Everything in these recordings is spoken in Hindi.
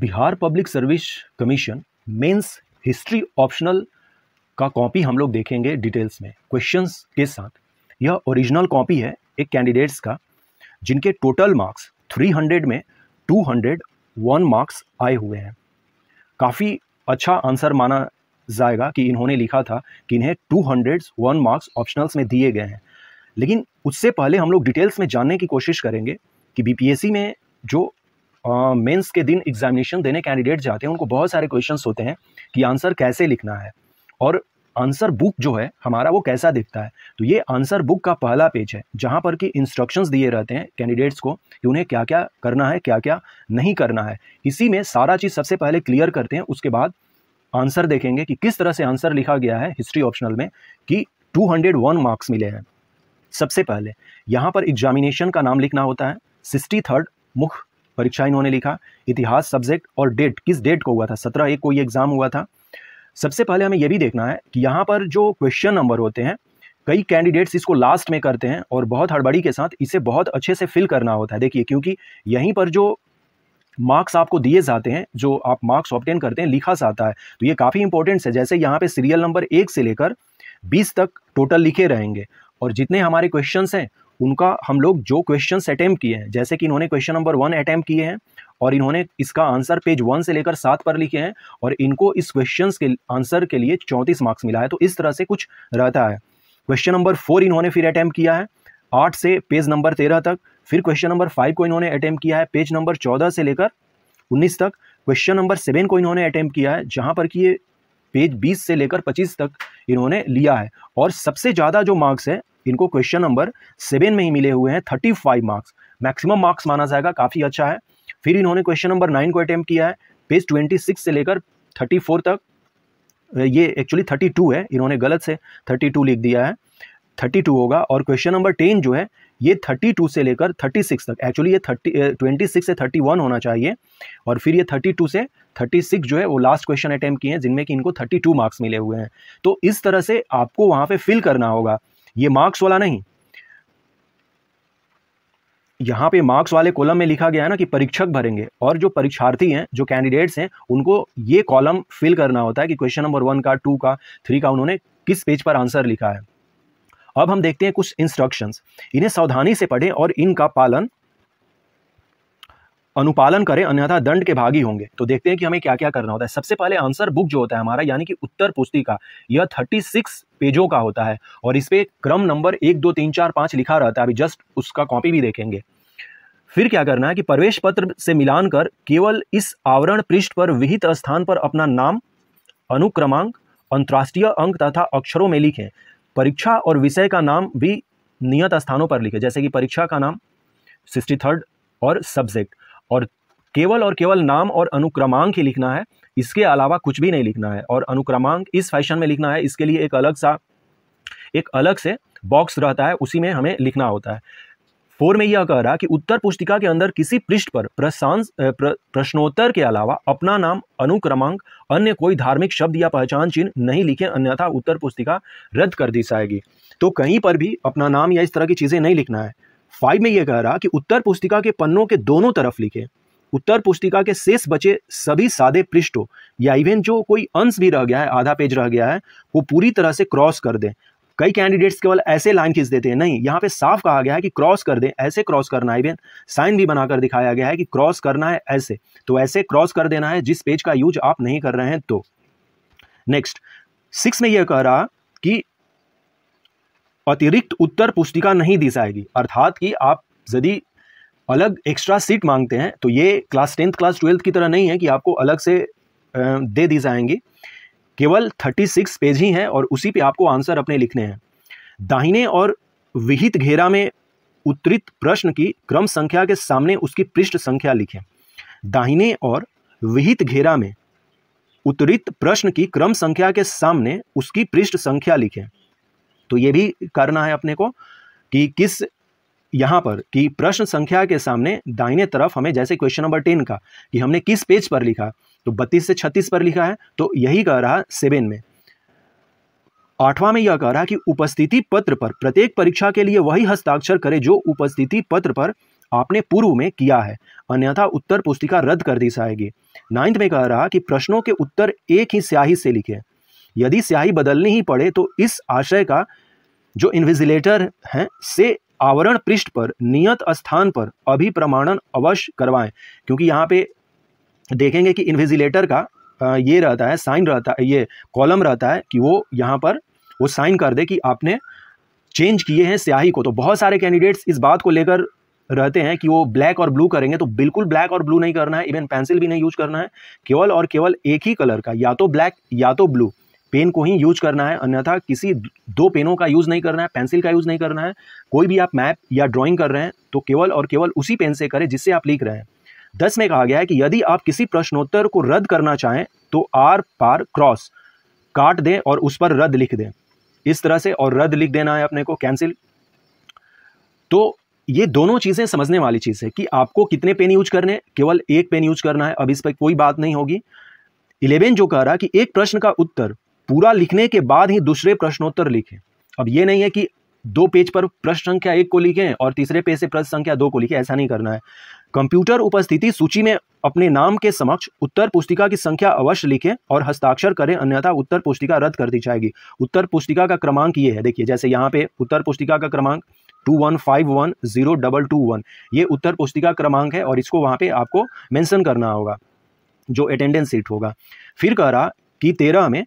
Bihar public service commission mains history optional का कॉपी हम लोग देखेंगे डिटेल्स में क्वेश्चंस के साथ यह ओरिजिनल कॉपी है एक कैंडिडेट्स का जिनके टोटल मार्क्स 300 में 201 मार्क्स आए हुए हैं काफ़ी अच्छा आंसर माना जाएगा कि इन्होंने लिखा था कि इन्हें वन मार्क्स ऑप्शनल्स में दिए गए हैं लेकिन उससे पहले हम लोग डिटेल्स में जानने की कोशिश करेंगे कि बीपीएससी में जो मेंस के दिन एग्जामिनेशन देने कैंडिडेट जाते हैं उनको बहुत सारे क्वेश्चंस होते हैं कि आंसर कैसे लिखना है और आंसर बुक जो है हमारा वो कैसा दिखता है तो ये आंसर बुक का पहला पेज है जहाँ पर कि इंस्ट्रक्शंस दिए रहते हैं कैंडिडेट्स को कि उन्हें क्या क्या करना है क्या क्या नहीं करना है इसी में सारा चीज़ सबसे पहले क्लियर करते हैं उसके बाद आंसर देखेंगे कि किस तरह से आंसर लिखा गया है हिस्ट्री ऑप्शनल में कि 201 मार्क्स मिले हैं सबसे पहले यहाँ पर एग्जामिनेशन का नाम लिखना होता है सिक्सटी थर्ड मुख्य परीक्षा इन्होंने लिखा इतिहास सब्जेक्ट और डेट किस डेट को हुआ था सत्रह एक को ये एग्ज़ाम हुआ था सबसे पहले हमें यह भी देखना है कि यहाँ पर जो क्वेश्चन नंबर होते हैं कई कैंडिडेट्स इसको लास्ट में करते हैं और बहुत हड़बड़ी के साथ इसे बहुत अच्छे से फिल करना होता है देखिए क्योंकि यहीं पर जो मार्क्स आपको दिए जाते हैं जो आप मार्क्स ऑप्टेन करते हैं लिखा जाता है तो ये काफ़ी इंपॉर्टेंट है जैसे यहाँ पे सीरियल नंबर एक से लेकर बीस तक टोटल लिखे रहेंगे और जितने हमारे क्वेश्चंस हैं उनका हम लोग जो क्वेश्चन अटैम्प्ट किए हैं जैसे कि इन्होंने क्वेश्चन नंबर वन अटैम्प्ट किए हैं और इन्होंने इसका आंसर पेज वन से लेकर सात पर लिखे हैं और इनको इस क्वेश्चन के आंसर के लिए चौंतीस मार्क्स मिला है तो इस तरह से कुछ रहता है क्वेश्चन नंबर फोर इन्होंने फिर अटैम्प्ट किया है आठ से पेज नंबर तेरह तक फिर क्वेश्चन नंबर फाइव को इन्होंने अटैम्प्ट किया है पेज नंबर चौदह से लेकर उन्नीस तक क्वेश्चन नंबर सेवन को इन्होंने अटैम्प्ट किया है जहाँ पर कि ये पेज बीस से लेकर पच्चीस तक इन्होंने लिया है और सबसे ज़्यादा जो मार्क्स है इनको क्वेश्चन नंबर सेवन में ही मिले हुए हैं thirty five marks maximum marks माना जाएगा काफ़ी अच्छा है फिर इन्होंने क्वेश्चन नंबर नाइन को अटैम्प्ट किया है पेज ट्वेंटी सिक्स से लेकर थर्टी फोर तक ये एक्चुअली थर्टी टू है इन्होंने गलत से थर्टी टू लिख दिया है थर्टी टू होगा और क्वेश्चन नंबर टेन जो है ये थर्टी टू से लेकर थर्टी सिक्स तक एक्चुअली ये थर्टी ट्वेंटी सिक्स से थर्टी वन होना चाहिए और फिर ये थर्टी टू से थर्टी सिक्स जो है वो लास्ट क्वेश्चन अटैम्प किए हैं जिनमें कि इनको थर्टी टू मार्क्स मिले हुए हैं तो इस तरह से आपको वहाँ पे फिल करना होगा ये मार्क्स वाला नहीं यहाँ पे मार्क्स वाले कॉलम में लिखा गया है ना कि परीक्षक भरेंगे और जो परीक्षार्थी हैं जो कैंडिडेट्स हैं उनको ये कॉलम फिल करना होता है कि क्वेश्चन नंबर वन का टू का थ्री का उन्होंने किस पेज पर आंसर लिखा है अब हम देखते हैं कुछ इंस्ट्रक्शंस इन्हें सावधानी से पढ़ें और इनका पालन अनुपालन करें अन्यथा दंड के भागी होंगे तो देखते हैं कि हमें क्या क्या करना होता है सबसे पहले आंसर बुक जो होता है हमारा यानी कि उत्तर पुस्तिका यह थर्टी सिक्स पेजों का होता है और इस पर क्रम नंबर एक दो तीन चार पाँच लिखा रहता है अभी जस्ट उसका कॉपी भी देखेंगे फिर क्या करना है कि प्रवेश पत्र से मिलान कर केवल इस आवरण पृष्ठ पर विहित स्थान पर अपना नाम अनुक्रमांक अंतर्राष्ट्रीय अंक तथा अक्षरों में लिखें परीक्षा और विषय का नाम भी नियत स्थानों पर लिखें जैसे कि परीक्षा का नाम सिक्सटी थर्ड और सब्जेक्ट और केवल और केवल नाम और अनुक्रमांक ही लिखना है इसके अलावा कुछ भी नहीं लिखना है और अनुक्रमांक इस फैशन में लिखना है इसके लिए एक अलग सा एक अलग से बॉक्स रहता है उसी में हमें लिखना होता है फोर में यह कह रहा कि उत्तर पुस्तिका के अंदर किसी पृष्ठ पर प्रशांस प्र, प्रश्नोत्तर के अलावा अपना नाम अनुक्रमांक अन्य कोई धार्मिक शब्द या पहचान चिन्ह नहीं लिखे अन्यथा उत्तर पुस्तिका रद्द कर दी जाएगी तो कहीं पर भी अपना नाम या इस तरह की चीज़ें नहीं लिखना है फाइव में यह कह रहा कि उत्तर पुस्तिका के पन्नों के दोनों तरफ लिखे उत्तर पुस्तिका के शेष बचे सभी सादे पृष्ठों या इवन जो कोई अंश भी रह गया है आधा पेज रह गया है वो पूरी तरह से क्रॉस कर दें कई कैंडिडेट्स केवल ऐसे लाइन खींच देते हैं नहीं यहाँ पे साफ कहा गया है कि क्रॉस कर दें ऐसे क्रॉस करना है इवन साइन भी बनाकर दिखाया गया है कि क्रॉस करना है ऐसे तो ऐसे क्रॉस कर देना है जिस पेज का यूज आप नहीं कर रहे हैं तो नेक्स्ट सिक्स में यह कह रहा कि अतिरिक्त उत्तर पुस्तिका नहीं दी जाएगी अर्थात कि आप यदि अलग एक्स्ट्रा सीट मांगते हैं तो ये क्लास टेंथ क्लास ट्वेल्थ की तरह नहीं है कि आपको अलग से दे दी जाएंगी केवल थर्टी सिक्स पेज ही हैं और उसी पे आपको आंसर अपने लिखने हैं दाहिने और विहित घेरा में उत्तरित प्रश्न की क्रम संख्या के सामने उसकी पृष्ठ संख्या लिखें दाहिने और विहित घेरा में उत्तरित प्रश्न की क्रम संख्या के सामने उसकी पृष्ठ संख्या लिखें तो ये भी करना है अपने को कि किस यहाँ पर कि प्रश्न संख्या के सामने दाहिने तरफ हमें जैसे क्वेश्चन नंबर टेन का कि हमने किस पेज पर लिखा तो बत्तीस से छत्तीस पर लिखा है तो यही कह रहा सेवन में आठवां में यह कह रहा कि उपस्थिति पत्र पर प्रत्येक परीक्षा के लिए वही हस्ताक्षर करें जो उपस्थिति पत्र पर आपने पूर्व में किया है अन्यथा उत्तर पुस्तिका रद्द कर दी जाएगी नाइन्थ में कह रहा कि प्रश्नों के उत्तर एक ही स्याही से लिखें यदि स्याही बदलनी ही पड़े तो इस आशय का जो इन्विजिलेटर है से आवरण पृष्ठ पर नियत स्थान पर अभिप्रमाणन अवश्य करवाएं क्योंकि यहाँ पे देखेंगे कि इन्विजिलेटर का ये रहता है साइन रहता है ये कॉलम रहता है कि वो यहाँ पर वो साइन कर दे कि आपने चेंज किए हैं स्याही को तो बहुत सारे कैंडिडेट्स इस बात को लेकर रहते हैं कि वो ब्लैक और ब्लू करेंगे तो बिल्कुल ब्लैक और ब्लू नहीं करना है इवन पेंसिल भी नहीं यूज करना है केवल और केवल एक ही कलर का या तो ब्लैक या तो ब्लू पेन को ही यूज करना है अन्यथा किसी दो पेनों का यूज़ नहीं करना है पेंसिल का यूज़ नहीं करना है कोई भी आप मैप या ड्राइंग कर रहे हैं तो केवल और केवल उसी पेन से करें जिससे आप लिख रहे हैं दस में कहा गया है कि यदि आप किसी प्रश्नोत्तर को रद्द करना चाहें तो आर पार क्रॉस काट दें और उस पर रद्द लिख दें इस तरह से और रद्द लिख देना है अपने को कैंसिल तो ये दोनों चीज़ें समझने वाली चीज़ है कि आपको कितने पेन यूज करने केवल एक पेन यूज करना है अब इस पर कोई बात नहीं होगी इलेवन जो कह रहा है कि एक प्रश्न का उत्तर पूरा लिखने के बाद ही दूसरे प्रश्नोत्तर लिखें अब ये नहीं है कि दो पेज पर प्रश्न संख्या एक को लिखें और तीसरे पेज से प्रश्न संख्या दो को लिखें ऐसा नहीं करना है कंप्यूटर उपस्थिति सूची में अपने नाम के समक्ष उत्तर पुस्तिका की संख्या अवश्य लिखें और हस्ताक्षर करें अन्यथा उत्तर पुस्तिका रद्द कर दी जाएगी उत्तर पुस्तिका का क्रमांक ये है देखिए जैसे यहाँ पे उत्तर पुस्तिका का क्रमांक two one five one zero double two one ये उत्तर पुस्तिका क्रमांक है और इसको वहाँ पे आपको मेंशन करना होगा जो अटेंडेंस सीट होगा फिर कह रहा कि तेरह में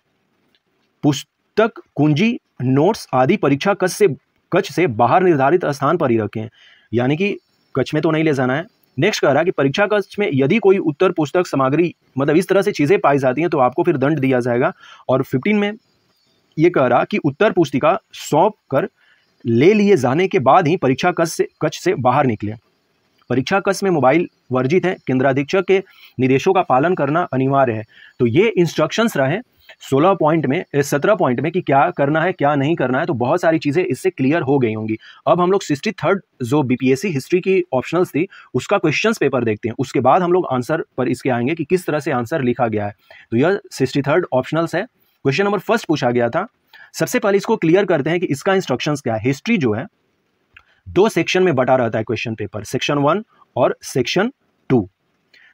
पुस्तक कुंजी नोट्स आदि परीक्षा कक्ष से कक्ष से बाहर निर्धारित स्थान पर ही रखें यानी कि कक्ष में तो नहीं ले जाना है नेक्स्ट कह रहा है कि परीक्षा कक्ष में यदि कोई उत्तर पुस्तक सामग्री मतलब इस तरह से चीज़ें पाई जाती हैं तो आपको फिर दंड दिया जाएगा और फिफ्टीन में ये कह रहा कि उत्तर पुस्तिका सौंप कर ले लिए जाने के बाद ही परीक्षा कक्ष से कक्ष से बाहर निकले परीक्षा कक्ष में मोबाइल वर्जित है केंद्राधीक्षक के निर्देशों का पालन करना अनिवार्य है तो ये इंस्ट्रक्शंस रहे सोलह पॉइंट में सत्रह पॉइंट में कि क्या करना है क्या नहीं करना है तो बहुत सारी चीज़ें इससे क्लियर हो गई होंगी अब हम लोग सिक्सटी थर्ड जो बीपीएससी हिस्ट्री की ऑप्शनल्स थी उसका क्वेश्चन पेपर देखते हैं उसके बाद हम लोग आंसर पर इसके आएंगे कि किस तरह से आंसर लिखा गया है तो यह सिक्सटी थर्ड ऑप्शनल्स है क्वेश्चन नंबर फर्स्ट पूछा गया था सबसे पहले इसको क्लियर करते हैं कि इसका इंस्ट्रक्शन क्या है हिस्ट्री जो है दो सेक्शन में बटा रहता है क्वेश्चन पेपर सेक्शन वन और सेक्शन टू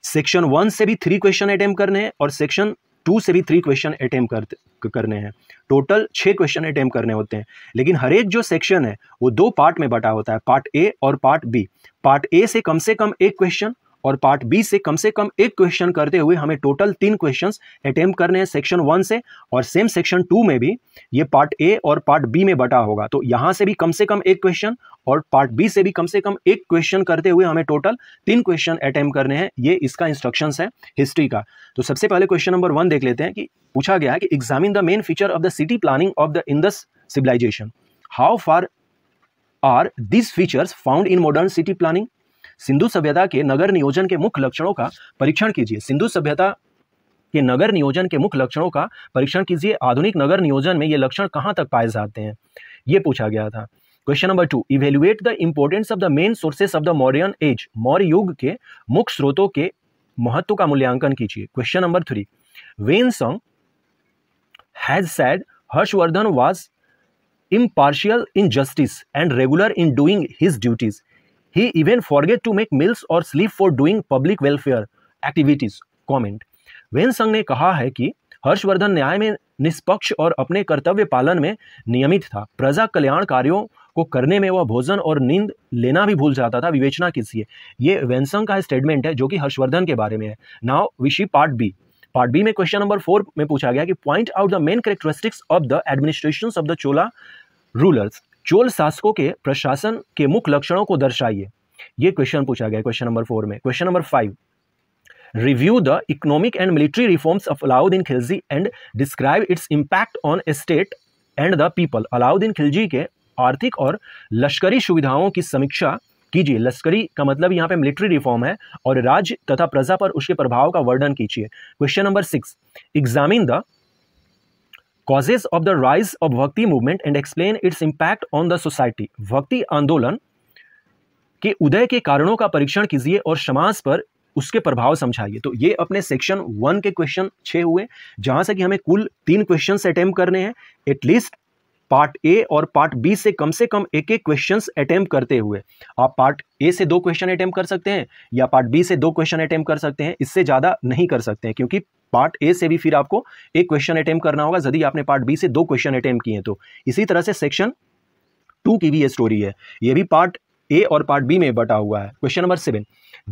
सेक्शन वन से भी थ्री क्वेश्चन अटेम्प्ट करने हैं और सेक्शन टू से भी थ्री क्वेश्चन अटैम्प कर करने हैं टोटल छः क्वेश्चन अटैम्प करने होते हैं लेकिन हर एक जो सेक्शन है वो दो पार्ट में बटा होता है पार्ट ए और पार्ट बी पार्ट ए से कम से कम एक क्वेश्चन और पार्ट बी से कम से कम एक क्वेश्चन करते हुए हमें टोटल तीन क्वेश्चन अटेम्प करने हैं सेक्शन वन से और सेम सेक्शन टू में भी ये पार्ट ए और पार्ट बी में बटा होगा तो यहाँ से भी कम से कम एक क्वेश्चन और पार्ट बी से भी कम से कम एक क्वेश्चन करते हुए हमें टोटल तीन क्वेश्चन अटेम्प करने हैं ये इसका इंस्ट्रक्शन है हिस्ट्री का तो सबसे पहले क्वेश्चन नंबर वन देख लेते हैं कि पूछा गया है कि examine the main feature of the city planning of the Indus civilisation how far are this features found in modern city planning सिंधु सभ्यता के नगर नियोजन के मुख्य लक्षणों का परीक्षण कीजिए सिंधु सभ्यता के नगर नियोजन के मुख्य लक्षणों का परीक्षण कीजिए आधुनिक नगर नियोजन में ये लक्षण कहाँ तक पाए जाते हैं ये पूछा गया था question number two evaluate the importance of the main sources of the modern age Maurya युग के मुख्य स्रोतों के महत्व का मूल्यांकन कीजिए question number three Hiuen Tsang has said Harshvardhan was impartial in justice and regular in doing his duties He even forget to make meals or sleep for doing public welfare activities. Comment. Hiuen Tsang ने कहा है कि हर्षवर्धन न्याय में निष्पक्ष और अपने कर्तव्य पालन में नियमित था प्रजा कल्याण कार्यों को करने में वह भोजन और नींद लेना भी भूल जाता था विवेचना किसी ये वेनसंग का स्टेटमेंट है जो कि हर्षवर्धन के बारे में है नाउ विशी पार्ट बी पार्ट बी में क्वेश्चन नंबर फोर में पूछा गया कि point out the main characteristics of the administration of the Chola rulers Chola शासकों के प्रशासन के मुख्य लक्षणों को दर्शाइए ये क्वेश्चन पूछा गया क्वेश्चन नंबर फोर में question number five review the economic and military reforms of Khilji and describe its its on on state and the people Alauddin Khilji के आर्थिक और लश्करी सुविधाओं की समीक्षा कीजिए लश्करी का मतलब यहाँ पे मिलिट्री रिफॉर्म है और राज्य तथा प्रजा पर उसके प्रभाव का वर्णन कीजिए question number six examine the causes of the rise of bhakti movement and explain its impact on the society bhakti आंदोलन के उदय के कारणों का परीक्षण कीजिए और समाज पर उसके प्रभाव समझाइए तो ये अपने सेक्शन वन के क्वेश्चन छः हुए जहाँ से कि हमें कुल तीन क्वेश्चन अटैम्प्ट करने हैं एटलीस्ट पार्ट ए और पार्ट बी से कम से कम एक एक क्वेश्चन अटैम्प्ट करते हुए आप पार्ट ए से दो क्वेश्चन अटैम्प्ट कर सकते हैं या पार्ट बी से दो क्वेश्चन अटैम्प्ट कर सकते हैं इससे ज़्यादा नहीं कर सकते हैं क्योंकि पार्ट ए से भी फिर आपको एक क्वेश्चन अटैम्प करना होगा यदि आपने पार्ट बी से दो क्वेश्चन अटैम्प किए तो इसी तरह से सेक्शन टू की भी ये स्टोरी है ये भी पार्ट ए और पार्ट बी में बटा हुआ है question number seven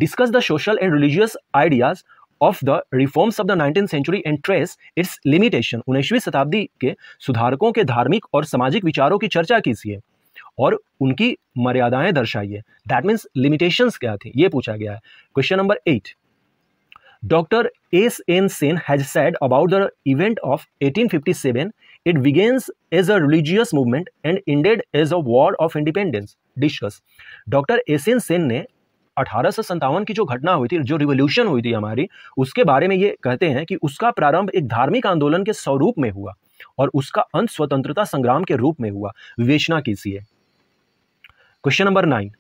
discuss the social and religious ideas of the reforms of the nineteen century and trace its limitation उन्नीसवीं शताब्दी के सुधारकों के धार्मिक और सामाजिक विचारों की चर्चा कीजिए और उनकी मर्यादाएं दर्शाइए दैट मीन्स लिमिटेशंस क्या थी ये पूछा गया है question number eight doctor S N Sen has said about the event of 1857, it begins as a religious movement and ended as a war of independence Discuss. Doctor S N Sen ने अठारह की जो घटना हुई थी जो रिवोल्यूशन हुई थी हमारी उसके बारे में ये कहते हैं कि उसका प्रारंभ एक धार्मिक आंदोलन के स्वरूप में हुआ और उसका अंत स्वतंत्रता संग्राम के रूप में हुआ विवेचना है question number nine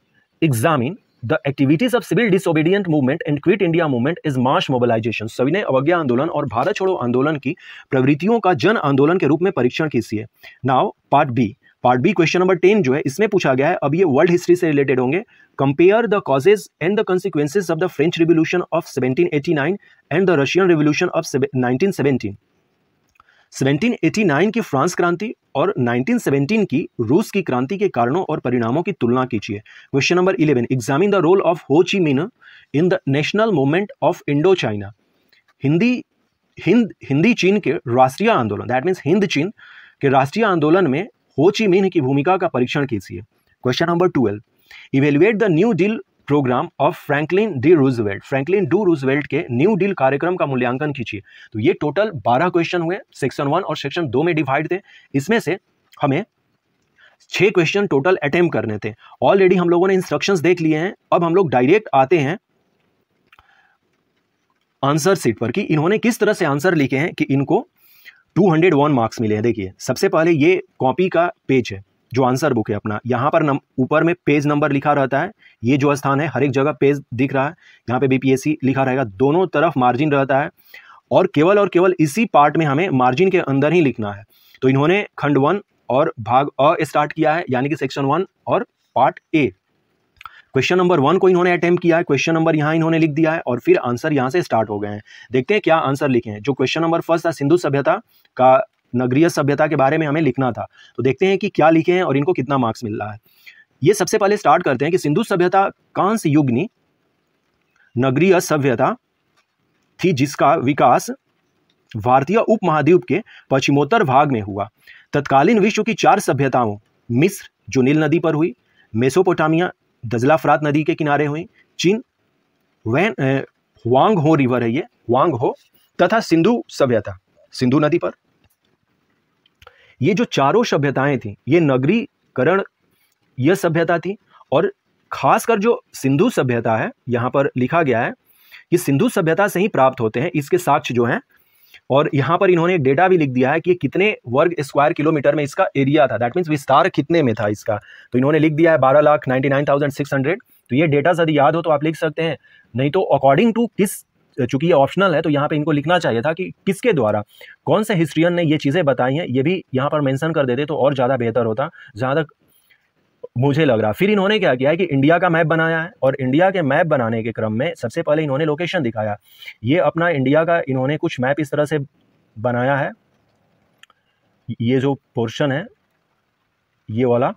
examine the activities of civil disobedient movement and quit India movement is mass mobilisation सभी ने अवज्ञा आंदोलन और भारत छोड़ो आंदोलन की प्रवृत्तियों का जन आंदोलन के रूप में परीक्षण किसी है now part B part B question number ten जो है इसमें पूछा गया है अब ये वर्ल्ड हिस्ट्री से रिलेटेड होंगे compare the causes and the consequences of the French revolution of 1789 and the Russian revolution of 1917 1789 की फ्रांस क्रांति और 1917 की रूस की क्रांति के कारणों और परिणामों की तुलना कीजिए question number 11 examine the role of Ho Chi Minh in the national movement of Indochina हिंदी हिंद हिंदी चीन के राष्ट्रीय आंदोलन दैट मीन्स हिंद चीन के राष्ट्रीय आंदोलन में हो ची मिन की भूमिका का परीक्षण कीजिए question number twelve evaluate the new deal programme of Franklin D Roosevelt Franklin D Roosevelt के न्यू डील कार्यक्रम का मूल्यांकन कीजिए तो ये टोटल बारह क्वेश्चन हुए सेक्शन वन और सेक्शन दो में डिवाइड थे इसमें से हमें छह क्वेश्चन टोटल अटेम्प करने थे ऑलरेडी हम लोगों ने इंस्ट्रक्शंस देख लिए हैं अब हम लोग डायरेक्ट आते हैं आंसर सीट पर कि इन्होंने किस तरह से आंसर लिखे हैं कि इनको 201 मार्क्स मिले हैं देखिए सबसे पहले ये कॉपी का पेज है जो आंसर बुक है अपना यहाँ पर ऊपर में पेज नंबर लिखा रहता है ये जो स्थान है हर एक जगह पेज दिख रहा है यहाँ पे बीपीएससी लिखा रहेगा दोनों तरफ मार्जिन रहता है और केवल और केवल इसी पार्ट में हमें मार्जिन के अंदर ही लिखना है तो इन्होंने खंड वन और भाग अ स्टार्ट किया है यानी कि सेक्शन वन और part A question number one को इन्होंने अटैम्प किया है क्वेश्चन नंबर यहाँ इन्होंने लिख दिया है और फिर आंसर यहाँ से स्टार्ट हो गए हैं देखते हैं क्या आंसर लिखे हैं जो क्वेश्चन नंबर फर्स्ट था सिंधु सभ्यता का नगरीय सभ्यता के बारे में हमें लिखना था तो देखते हैं कि क्या लिखे हैं और इनको कितना मार्क्स मिल रहा है ये सबसे पहले स्टार्ट करते हैं कि सिंधु सभ्यता कांस युग नगरीय सभ्यता थी जिसका विकास भारतीय उपमहाद्वीप के पश्चिमोत्तर भाग में हुआ तत्कालीन विश्व की चार सभ्यताओं मिस्र जो नील नदी पर हुई मेसोपोटामिया दजला दजलाफरात नदी के किनारे हुई चीन वैन वांग हो रिवर है ये वांग हो तथा सिंधु सभ्यता सिंधु नदी पर ये जो चारों सभ्यताएं थी ये नगरीकरण यह सभ्यता थी और खासकर जो सिंधु सभ्यता है यहाँ पर लिखा गया है कि सिंधु सभ्यता से ही प्राप्त होते हैं इसके साक्ष्य जो हैं और यहाँ पर इन्होंने डेटा भी लिख दिया है कि कितने वर्ग स्क्वायर किलोमीटर में इसका एरिया था दैट मीन्स विस्तार कितने में था इसका तो इन्होंने लिख दिया है बारह lakh ninety nine thousand six hundred तो ये डेटा यदि याद हो तो आप लिख सकते हैं नहीं तो अकॉर्डिंग टू किस चूंकि ये ऑप्शनल है तो यहाँ पे इनको लिखना चाहिए था कि किसके द्वारा कौन से हिस्ट्रियन ने ये चीज़ें बताई हैं ये भी यहाँ पर मेंशन कर देते तो और ज़्यादा बेहतर होता ज्यादा मुझे लग रहा फिर इन्होंने क्या किया है कि इंडिया का मैप बनाया है और इंडिया के मैप बनाने के क्रम में सबसे पहले इन्होंने लोकेशन दिखाया ये अपना इंडिया का इन्होंने कुछ मैप इस तरह से बनाया है ये जो पोर्शन है ये वाला